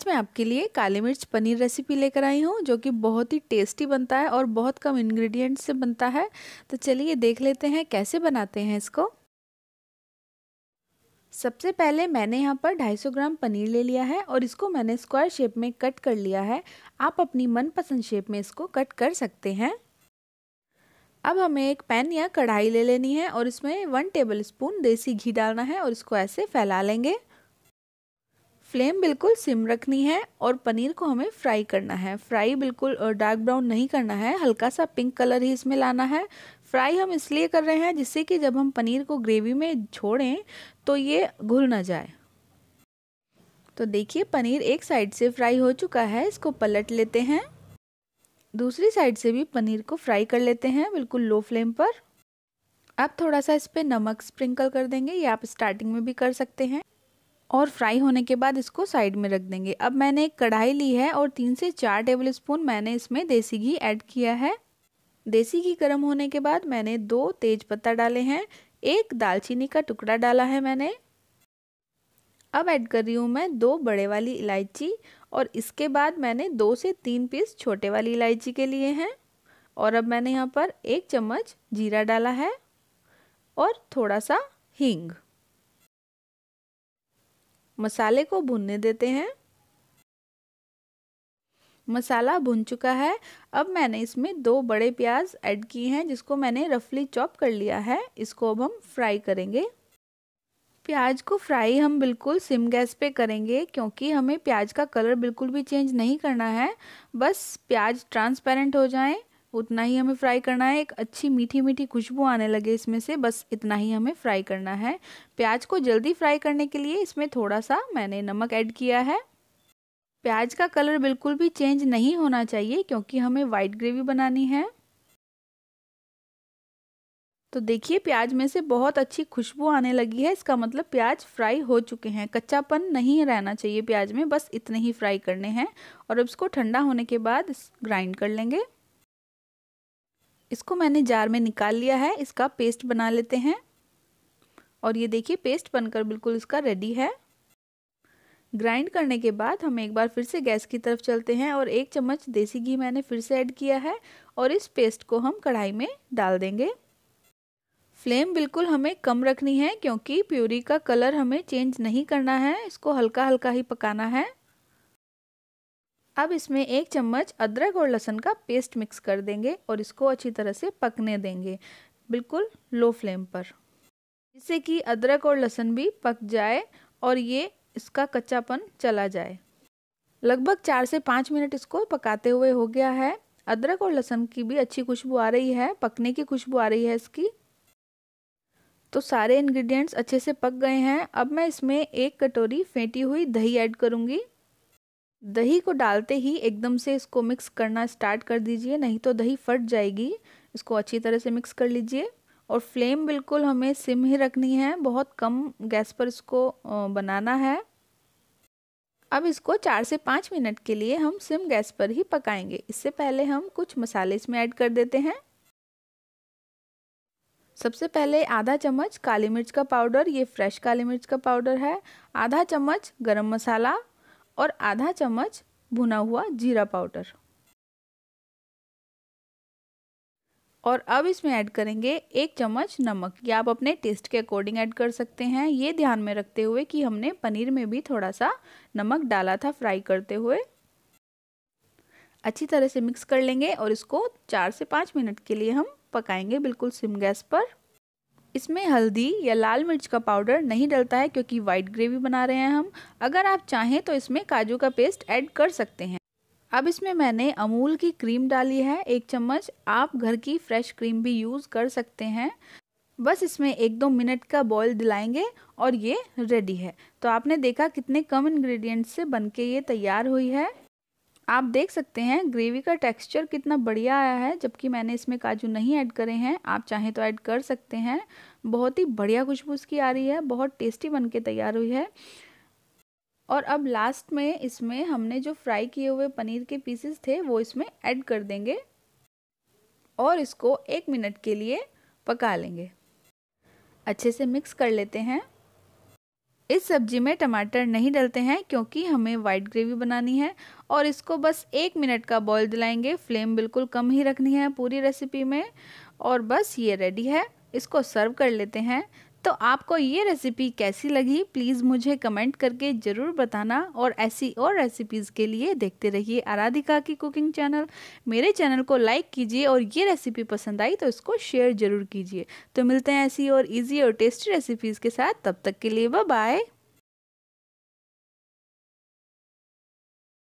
आज मैं आपके लिए काली मिर्च पनीर रेसिपी लेकर आई हूँ जो कि बहुत ही टेस्टी बनता है और बहुत कम इंग्रेडिएंट से बनता है तो चलिए देख लेते हैं कैसे बनाते हैं इसको सबसे पहले मैंने यहाँ पर 250 ग्राम पनीर ले लिया है और इसको मैंने स्क्वायर शेप में कट कर लिया है आप अपनी मनपसंद शेप में इसको कट कर सकते हैं अब हमें एक पैन या कढ़ाई ले लेनी है और इसमें वन टेबल स्पून देसी घी डालना है और इसको ऐसे फैला लेंगे फ्लेम बिल्कुल सिम रखनी है और पनीर को हमें फ्राई करना है फ्राई बिल्कुल डार्क ब्राउन नहीं करना है हल्का सा पिंक कलर ही इसमें लाना है फ्राई हम इसलिए कर रहे हैं जिससे कि जब हम पनीर को ग्रेवी में छोड़ें तो ये घुल ना जाए तो देखिए पनीर एक साइड से फ्राई हो चुका है इसको पलट लेते हैं दूसरी साइड से भी पनीर को फ्राई कर लेते हैं बिल्कुल लो फ्लेम पर आप थोड़ा सा इस पर नमक स्प्रिंकल कर देंगे या आप स्टार्टिंग में भी कर सकते हैं और फ्राई होने के बाद इसको साइड में रख देंगे अब मैंने एक कढ़ाई ली है और तीन से चार टेबल स्पून मैंने इसमें देसी घी ऐड किया है देसी घी गर्म होने के बाद मैंने दो तेज पत्ता डाले हैं एक दालचीनी का टुकड़ा डाला है मैंने अब ऐड कर रही हूँ मैं दो बड़े वाली इलायची और इसके बाद मैंने दो से तीन पीस छोटे वाली इलायची के लिए हैं और अब मैंने यहाँ पर एक चम्मच जीरा डाला है और थोड़ा सा हींग मसाले को भुनने देते हैं मसाला भुन चुका है अब मैंने इसमें दो बड़े प्याज ऐड किए हैं जिसको मैंने रफली चॉप कर लिया है इसको अब हम फ्राई करेंगे प्याज को फ्राई हम बिल्कुल सिम गैस पे करेंगे क्योंकि हमें प्याज का कलर बिल्कुल भी चेंज नहीं करना है बस प्याज ट्रांसपेरेंट हो जाएं उतना ही हमें फ्राई करना है एक अच्छी मीठी मीठी खुशबू आने लगे इसमें से बस इतना ही हमें फ्राई करना है प्याज को जल्दी फ्राई करने के लिए इसमें थोड़ा सा मैंने नमक ऐड किया है प्याज का कलर बिल्कुल भी चेंज नहीं होना चाहिए क्योंकि हमें वाइट ग्रेवी बनानी है तो देखिए प्याज में से बहुत अच्छी खुशबू आने लगी है इसका मतलब प्याज फ्राई हो चुके हैं कच्चापन नहीं रहना चाहिए प्याज में बस इतने ही फ्राई करने हैं और अब इसको ठंडा होने के बाद ग्राइंड कर लेंगे इसको मैंने जार में निकाल लिया है इसका पेस्ट बना लेते हैं और ये देखिए पेस्ट बनकर बिल्कुल इसका रेडी है ग्राइंड करने के बाद हम एक बार फिर से गैस की तरफ चलते हैं और एक चम्मच देसी घी मैंने फिर से ऐड किया है और इस पेस्ट को हम कढ़ाई में डाल देंगे फ्लेम बिल्कुल हमें कम रखनी है क्योंकि प्यूरी का कलर हमें चेंज नहीं करना है इसको हल्का हल्का ही पकाना है अब इसमें एक चम्मच अदरक और लहसुन का पेस्ट मिक्स कर देंगे और इसको अच्छी तरह से पकने देंगे बिल्कुल लो फ्लेम पर जिससे कि अदरक और लहसुन भी पक जाए और ये इसका कच्चापन चला जाए लगभग चार से पाँच मिनट इसको पकाते हुए हो गया है अदरक और लहसुन की भी अच्छी खुशबू आ रही है पकने की खुशबू आ रही है इसकी तो सारे इंग्रेडिएंट्स अच्छे से पक गए हैं अब मैं इसमें एक कटोरी फेंटी हुई दही ऐड करूँगी दही को डालते ही एकदम से इसको मिक्स करना स्टार्ट कर दीजिए नहीं तो दही फट जाएगी इसको अच्छी तरह से मिक्स कर लीजिए और फ्लेम बिल्कुल हमें सिम ही रखनी है बहुत कम गैस पर इसको बनाना है अब इसको चार से पाँच मिनट के लिए हम सिम गैस पर ही पकाएंगे इससे पहले हम कुछ मसाले इसमें ऐड कर देते हैं सबसे पहले आधा चम्मच काली मिर्च का पाउडर ये फ्रेश काली मिर्च का पाउडर है आधा चम्मच गरम मसाला और आधा चम्मच भुना हुआ जीरा पाउडर और अब इसमें ऐड करेंगे एक चम्मच नमक या आप अपने टेस्ट के अकॉर्डिंग ऐड कर सकते हैं ये ध्यान में रखते हुए कि हमने पनीर में भी थोड़ा सा नमक डाला था फ्राई करते हुए अच्छी तरह से मिक्स कर लेंगे और इसको चार से पाँच मिनट के लिए हम पकाएंगे बिल्कुल सिम गैस पर इसमें हल्दी या लाल मिर्च का पाउडर नहीं डलता है क्योंकि वाइट ग्रेवी बना रहे हैं हम अगर आप चाहें तो इसमें काजू का पेस्ट ऐड कर सकते हैं अब इसमें मैंने अमूल की क्रीम डाली है एक चम्मच आप घर की फ्रेश क्रीम भी यूज़ कर सकते हैं बस इसमें एक दो मिनट का बॉयल दिलाएंगे और ये रेडी है तो आपने देखा कितने कम इंग्रेडिएंट्स से बनके ये तैयार हुई है आप देख सकते हैं ग्रेवी का टेक्सचर कितना बढ़िया आया है जबकि मैंने इसमें काजू नहीं ऐड करे हैं आप चाहें तो ऐड कर सकते हैं बहुत ही बढ़िया खुशबू इसकी आ रही है बहुत टेस्टी बन के तैयार हुई है और अब लास्ट में इसमें हमने जो फ्राई किए हुए पनीर के पीसेस थे वो इसमें ऐड कर देंगे और इसको एक मिनट के लिए पका लेंगे अच्छे से मिक्स कर लेते हैं इस सब्जी में टमाटर नहीं डलते हैं क्योंकि हमें वाइट ग्रेवी बनानी है और इसको बस एक मिनट का बॉयल दिलाएंगे फ्लेम बिल्कुल कम ही रखनी है पूरी रेसिपी में और बस ये रेडी है इसको सर्व कर लेते हैं तो आपको ये रेसिपी कैसी लगी प्लीज़ मुझे कमेंट करके ज़रूर बताना और ऐसी और रेसिपीज़ के लिए देखते रहिए आराधिका की कुकिंग चैनल मेरे चैनल को लाइक कीजिए और ये रेसिपी पसंद आई तो इसको शेयर ज़रूर कीजिए तो मिलते हैं ऐसी और ईजी और टेस्टी रेसिपीज़ के साथ तब तक के लिए बाय